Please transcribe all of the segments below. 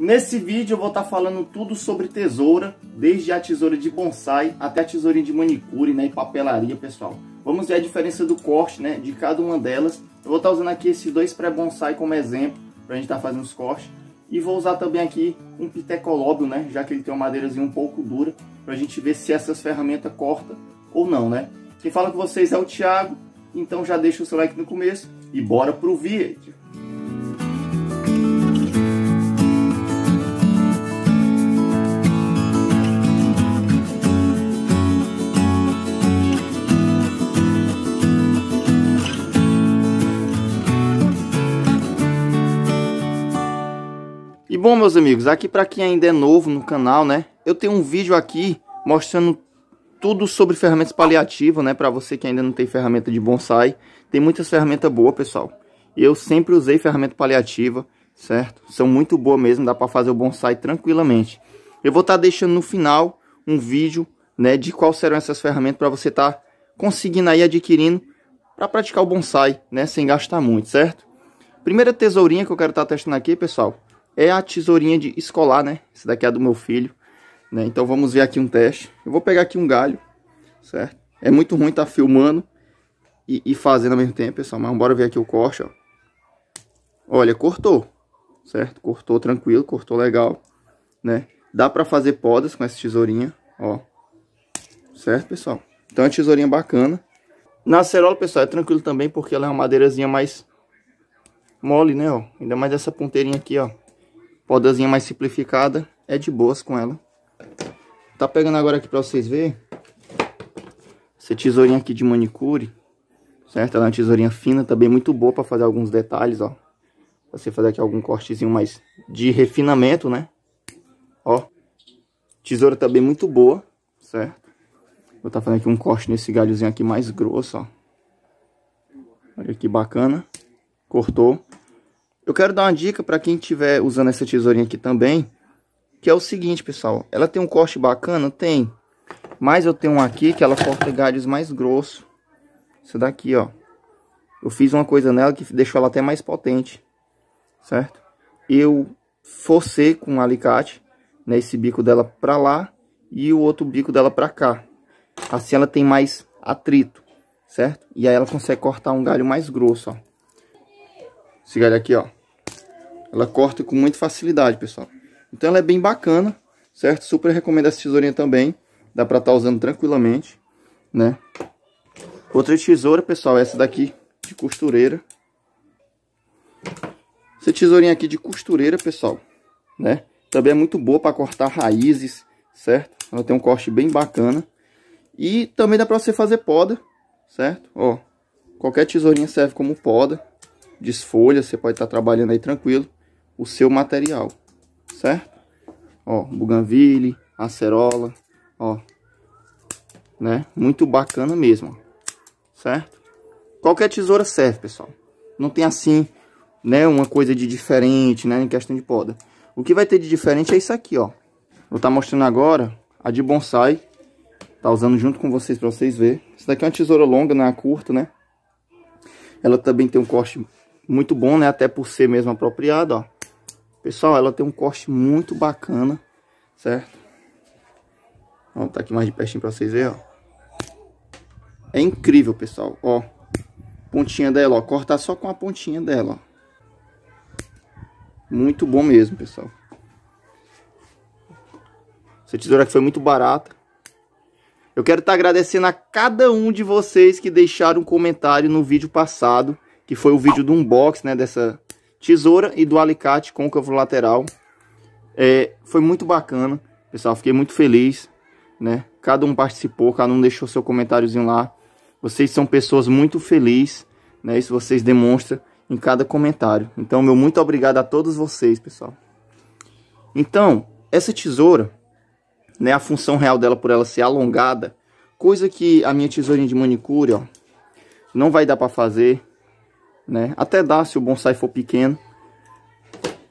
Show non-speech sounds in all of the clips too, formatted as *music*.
Nesse vídeo eu vou estar tá falando tudo sobre tesoura, desde a tesoura de bonsai até a tesourinha de manicure né, e papelaria, pessoal. Vamos ver a diferença do corte né, de cada uma delas. Eu vou estar tá usando aqui esses dois pré-bonsai como exemplo, para a gente estar tá fazendo os cortes. E vou usar também aqui um pitecolóbio, né, já que ele tem uma madeirazinha um pouco dura, para a gente ver se essas ferramentas cortam ou não, né? Quem fala com vocês é o Thiago, então já deixa o seu like no começo e bora pro vídeo! bom, meus amigos, aqui para quem ainda é novo no canal, né? Eu tenho um vídeo aqui mostrando tudo sobre ferramentas paliativas, né? Para você que ainda não tem ferramenta de bonsai. Tem muitas ferramentas boas, pessoal. Eu sempre usei ferramenta paliativa, certo? São muito boas mesmo, dá para fazer o bonsai tranquilamente. Eu vou estar tá deixando no final um vídeo, né? De quais serão essas ferramentas para você estar tá conseguindo aí adquirindo para praticar o bonsai, né? Sem gastar muito, certo? Primeira tesourinha que eu quero estar tá testando aqui, pessoal, é a tesourinha de escolar, né? Esse daqui é do meu filho, né? Então vamos ver aqui um teste. Eu vou pegar aqui um galho, certo? É muito ruim estar tá filmando e, e, fazendo ao mesmo tempo, pessoal. Mas bora ver aqui o corte, ó. Olha, cortou, certo? Cortou tranquilo, cortou legal, né? Dá pra fazer podas com essa tesourinha, ó. Certo, pessoal? Então é uma tesourinha bacana. Na acerola, pessoal, é tranquilo também porque ela é uma madeirazinha mais mole, né, ó. Ainda mais essa ponteirinha aqui, ó podazinha mais simplificada, é de boas com ela. Tá pegando agora aqui pra vocês verem. Essa tesourinha aqui de manicure, certo? Ela é uma tesourinha fina, também muito boa pra fazer alguns detalhes, ó. Você fazer aqui algum cortezinho mais de refinamento, né? Ó. Tesoura também muito boa, certo? Vou tá fazendo aqui um corte nesse galhozinho aqui mais grosso, ó. Olha que bacana. Cortou. Eu quero dar uma dica para quem estiver usando essa tesourinha aqui também, que é o seguinte, pessoal. Ela tem um corte bacana? Tem. Mas eu tenho um aqui que ela corta galhos mais grosso. Isso daqui, ó. Eu fiz uma coisa nela que deixou ela até mais potente, certo? Eu forcei com um alicate, né, esse bico dela para lá e o outro bico dela para cá. Assim ela tem mais atrito, certo? E aí ela consegue cortar um galho mais grosso, ó. Esse galho aqui, ó. Ela corta com muita facilidade, pessoal. Então ela é bem bacana, certo? Super recomendo essa tesourinha também. Dá pra estar tá usando tranquilamente, né? Outra tesoura, pessoal, é essa daqui de costureira. Essa tesourinha aqui de costureira, pessoal, né? Também é muito boa para cortar raízes, certo? Ela tem um corte bem bacana. E também dá para você fazer poda, certo? Ó, qualquer tesourinha serve como poda, desfolha, você pode estar tá trabalhando aí tranquilo o seu material, certo? Ó, buganville, acerola, ó, né? Muito bacana mesmo, certo? Qualquer tesoura serve, pessoal. Não tem assim, né, uma coisa de diferente, né, em questão de poda. O que vai ter de diferente é isso aqui, ó. Vou estar tá mostrando agora a de bonsai. Tá usando junto com vocês para vocês verem. Isso daqui é uma tesoura longa, não é curta, né? Ela também tem um corte muito bom, né? Até por ser mesmo apropriado, ó. Pessoal, ela tem um corte muito bacana, certo? Vou tá aqui mais de pertinho pra vocês verem, ó. É incrível, pessoal, ó. Pontinha dela, ó. Cortar só com a pontinha dela, ó. Muito bom mesmo, pessoal. Essa tesoura aqui foi muito barata. Eu quero estar tá agradecendo a cada um de vocês que deixaram um comentário no vídeo passado, que foi o vídeo do unboxing, né, dessa tesoura e do alicate côncavo lateral. É, foi muito bacana, pessoal. Fiquei muito feliz, né? Cada um participou, cada um deixou seu comentáriozinho lá. Vocês são pessoas muito felizes, né? Isso vocês demonstram em cada comentário. Então, meu muito obrigado a todos vocês, pessoal. Então, essa tesoura, né? A função real dela por ela ser alongada, coisa que a minha tesourinha de manicure, ó, não vai dar para fazer, né? Até dá se o bonsai for pequeno.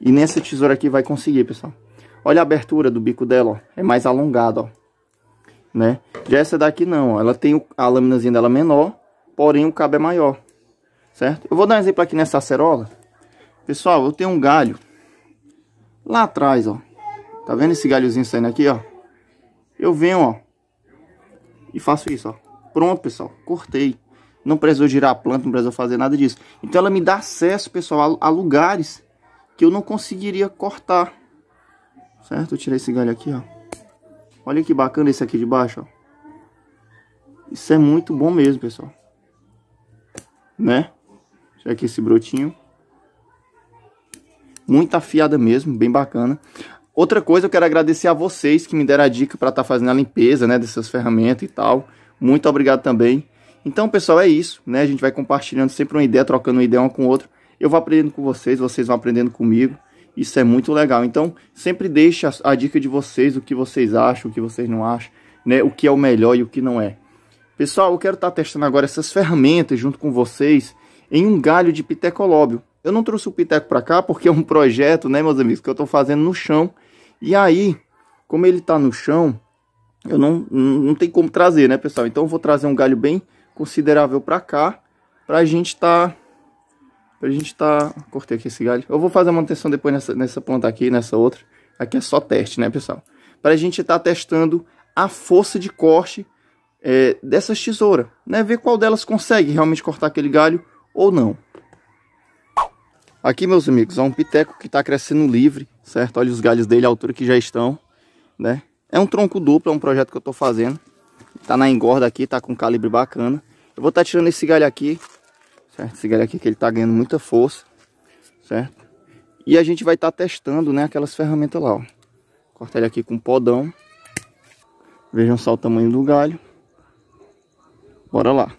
E nessa tesoura aqui vai conseguir, pessoal. Olha a abertura do bico dela, ó. É mais alongada, ó. Né? Já essa daqui não, ó. Ela tem a laminazinha dela menor, porém o cabo é maior. Certo? Eu vou dar um exemplo aqui nessa acerola. Pessoal, eu tenho um galho lá atrás, ó. Tá vendo esse galhozinho saindo aqui, ó? Eu venho, ó. E faço isso, ó. Pronto, pessoal. Cortei não precisou girar a planta, não precisou fazer nada disso. Então ela me dá acesso, pessoal, a, a lugares que eu não conseguiria cortar. Certo? Eu tirei esse galho aqui, ó. Olha que bacana esse aqui de baixo, ó. Isso é muito bom mesmo, pessoal. Né? Deixa aqui esse brotinho. Muito afiada mesmo, bem bacana. Outra coisa, eu quero agradecer a vocês que me deram a dica para estar tá fazendo a limpeza, né, dessas ferramentas e tal. Muito obrigado também. Então, pessoal, é isso, né? A gente vai compartilhando sempre uma ideia, trocando uma ideia uma com outra. Eu vou aprendendo com vocês, vocês vão aprendendo comigo. Isso é muito legal. Então, sempre deixe a, dica de vocês, o que vocês acham, o que vocês não acham, né? O que é o melhor e o que não é. Pessoal, eu quero estar tá testando agora essas ferramentas junto com vocês em um galho de pitecolóbio. Eu não trouxe o piteco para cá porque é um projeto, né, meus amigos, que eu estou fazendo no chão. E aí, como ele está no chão, eu não, não, não tem como trazer, né, pessoal? Então eu vou trazer um galho bem considerável para cá, para a gente estar... Tá, para a gente estar... Tá... Cortei aqui esse galho. Eu vou fazer a manutenção depois nessa, nessa planta aqui, nessa outra. Aqui é só teste, né, pessoal? Para a gente estar tá testando a força de corte é, dessas tesoura né? Ver qual delas consegue realmente cortar aquele galho ou não. Aqui, meus amigos, é um piteco que está crescendo livre, certo? Olha os galhos dele, a altura que já estão, né? É um tronco duplo, é um projeto que eu estou fazendo. Tá na engorda aqui, tá com calibre bacana. Eu vou estar tá tirando esse galho aqui, certo? Esse galho aqui que ele está ganhando muita força, certo? E a gente vai estar tá testando, né, aquelas ferramentas lá, ó. ele aqui com podão. Vejam só o tamanho do galho. Bora lá.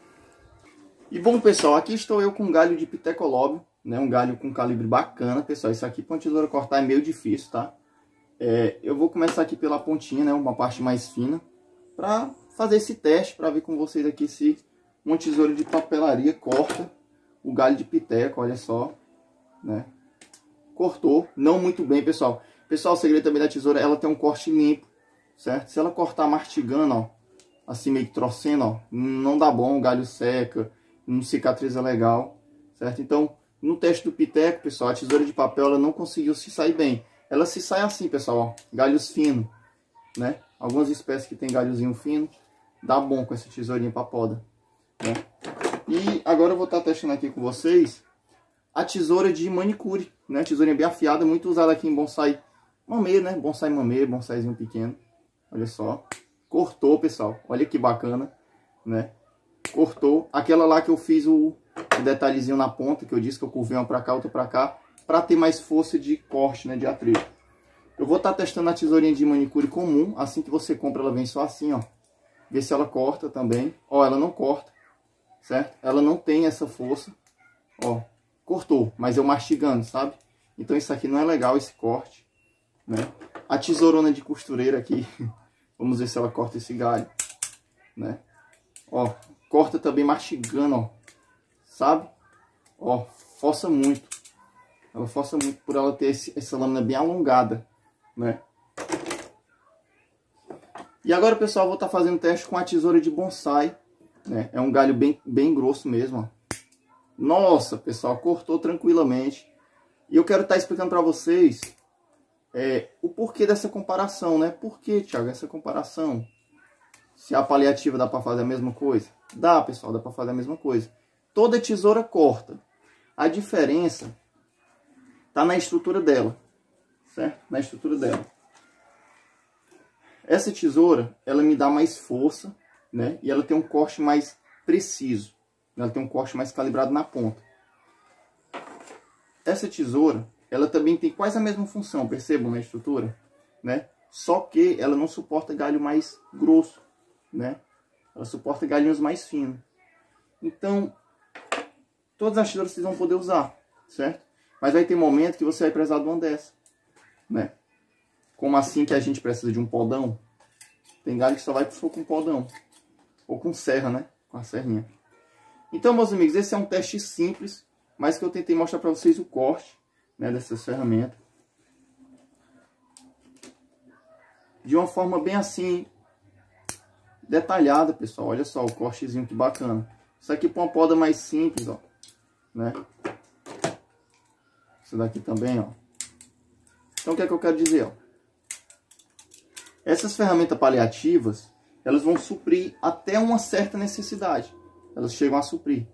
E bom, pessoal, aqui estou eu com um galho de pitecolóbio, né? Um galho com calibre bacana, pessoal. Isso aqui para a tesoura cortar é meio difícil, tá? É, eu vou começar aqui pela pontinha, né? Uma parte mais fina, para fazer esse teste, para ver com vocês aqui se uma tesoura de papelaria corta o galho de piteco, olha só, né? Cortou, não muito bem, pessoal. Pessoal, o segredo também da tesoura, ela tem um corte limpo, certo? Se ela cortar martigando, ó, assim meio que trocendo, ó, não dá bom, o galho seca, não cicatriza legal, certo? Então, no teste do piteco, pessoal, a tesoura de papel, ela não conseguiu se sair bem. Ela se sai assim, pessoal, ó, galhos finos, né? Algumas espécies que tem galhozinho fino, dá bom com essa tesourinha pra poda. Né? E agora eu vou estar tá testando aqui com vocês a tesoura de manicure, né? Tesourinha bem afiada, muito usada aqui em bonsai mamê, né? Bonsai mamê, bonsaizinho pequeno. Olha só. Cortou, pessoal. Olha que bacana, né? Cortou. Aquela lá que eu fiz o, detalhezinho na ponta, que eu disse que eu curvei uma pra cá, outra pra cá, pra ter mais força de corte, né? De atrito. Eu vou estar tá testando a tesourinha de manicure comum. Assim que você compra, ela vem só assim, ó. Ver se ela corta também. Ó, ela não corta certo? Ela não tem essa força, ó, cortou, mas eu mastigando, sabe? Então isso aqui não é legal, esse corte, né? A tesourona de costureira aqui, *laughs* vamos ver se ela corta esse galho, né? Ó, corta também mastigando, ó, sabe? Ó, força muito. Ela força muito por ela ter esse, essa lâmina bem alongada, né? E agora, pessoal, vou estar tá fazendo teste com a tesoura de bonsai né? É um galho bem, bem grosso mesmo, ó. Nossa, pessoal, cortou tranquilamente. E eu quero estar tá explicando para vocês é, o porquê dessa comparação, né? Por que, Thiago, essa comparação? Se a paliativa dá para fazer a mesma coisa? Dá, pessoal, dá para fazer a mesma coisa. Toda tesoura corta. A diferença está na estrutura dela, certo? Na estrutura dela. Essa tesoura, ela me dá mais força né? E ela tem um corte mais preciso. Né? Ela tem um corte mais calibrado na ponta. Essa tesoura, ela também tem quase a mesma função, percebam a estrutura, né? Só que ela não suporta galho mais grosso, né? Ela suporta galhinhos mais finos. Então, todas as tesouras vocês vão poder usar, certo? Mas vai ter momento que você vai precisar de uma dessa, né? Como assim que a gente precisa de um podão? Tem galho que só vai pro fogo com podão. Ou com serra, né? Com a serrinha. Então, meus amigos, esse é um teste simples, mas que eu tentei mostrar para vocês o corte né, dessas ferramentas. De uma forma bem assim, detalhada, pessoal. Olha só o cortezinho que bacana. Isso aqui para uma poda mais simples, ó. Né? Isso daqui também, ó. Então, o que é que eu quero dizer, ó? Essas ferramentas paliativas, elas vão suprir até uma certa necessidade. Elas chegam a suprir.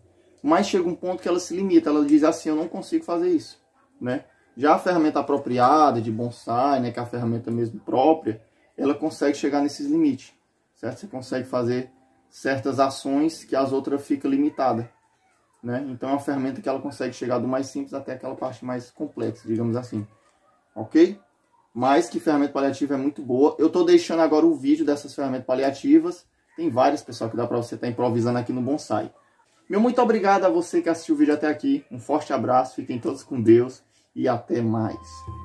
Mas chega um ponto que ela se limita, ela diz assim, eu não consigo fazer isso, né? Já a ferramenta apropriada, de bonsai, né, que é a ferramenta mesmo própria, ela consegue chegar nesses limites, certo? Você consegue fazer certas ações que as outras ficam limitadas, né? Então é uma ferramenta que ela consegue chegar do mais simples até aquela parte mais complexa, digamos assim, ok? mas que ferramenta paliativa é muito boa. Eu estou deixando agora o vídeo dessas ferramentas paliativas. Tem várias, pessoal, que dá para você estar tá improvisando aqui no Bonsai. Meu muito obrigado a você que assistiu o vídeo até aqui. Um forte abraço, fiquem todos com Deus e até mais.